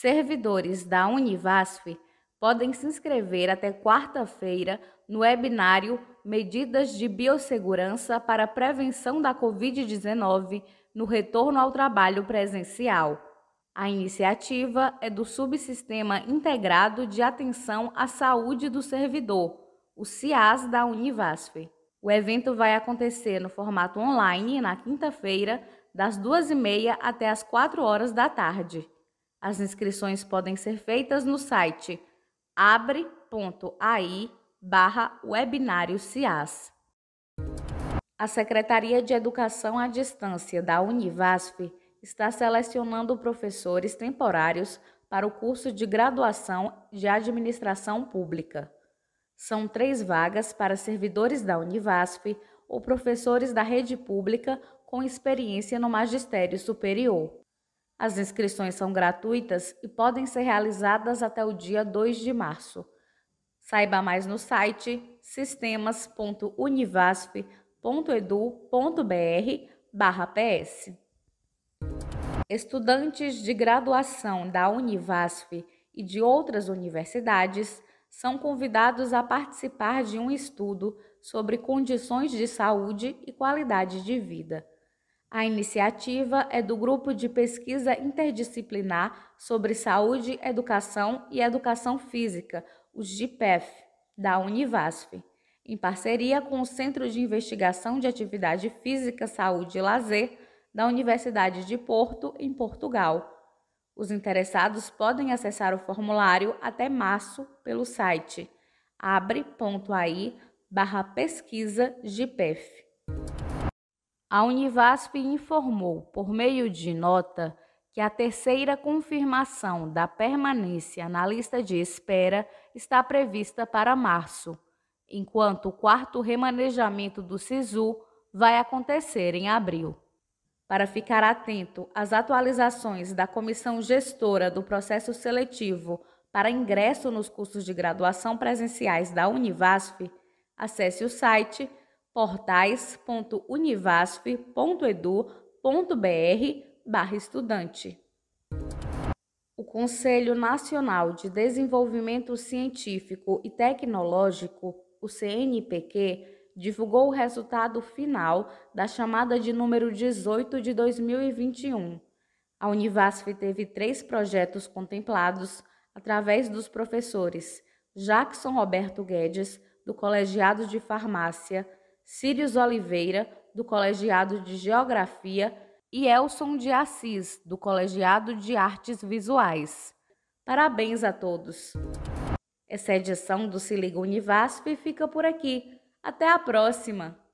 Servidores da Univasf podem se inscrever até quarta-feira no webinário Medidas de Biossegurança para a Prevenção da Covid-19 no Retorno ao Trabalho Presencial. A iniciativa é do Subsistema Integrado de Atenção à Saúde do Servidor, o CIAS da Univasf. O evento vai acontecer no formato online na quinta-feira, das 2h30 até as 4 horas da tarde. As inscrições podem ser feitas no site abre.ai barra webinário CIAS. A Secretaria de Educação à Distância da Univasf está selecionando professores temporários para o curso de graduação de Administração Pública. São três vagas para servidores da Univasf ou professores da rede pública com experiência no magistério superior. As inscrições são gratuitas e podem ser realizadas até o dia 2 de março. Saiba mais no site sistemas.univasf.edu.br/ps. Estudantes de graduação da Univasf e de outras universidades são convidados a participar de um estudo sobre condições de saúde e qualidade de vida. A iniciativa é do Grupo de Pesquisa Interdisciplinar sobre Saúde, Educação e Educação Física, o GPEF, da Univasf, em parceria com o Centro de Investigação de Atividade Física, Saúde e Lazer da Universidade de Porto, em Portugal. Os interessados podem acessar o formulário até março pelo site abre.ai barra pesquisa a Univasp informou, por meio de nota, que a terceira confirmação da permanência na lista de espera está prevista para março, enquanto o quarto remanejamento do SISU vai acontecer em abril. Para ficar atento às atualizações da comissão gestora do processo seletivo para ingresso nos cursos de graduação presenciais da Univasf, acesse o site portais.univasf.edu.br barra estudante. O Conselho Nacional de Desenvolvimento Científico e Tecnológico, o CNPq, divulgou o resultado final da chamada de número 18 de 2021. A Univasf teve três projetos contemplados através dos professores Jackson Roberto Guedes, do Colegiado de Farmácia, Círios Oliveira, do Colegiado de Geografia, e Elson de Assis, do Colegiado de Artes Visuais. Parabéns a todos! Essa edição do Se Liga Univasf fica por aqui. Até a próxima!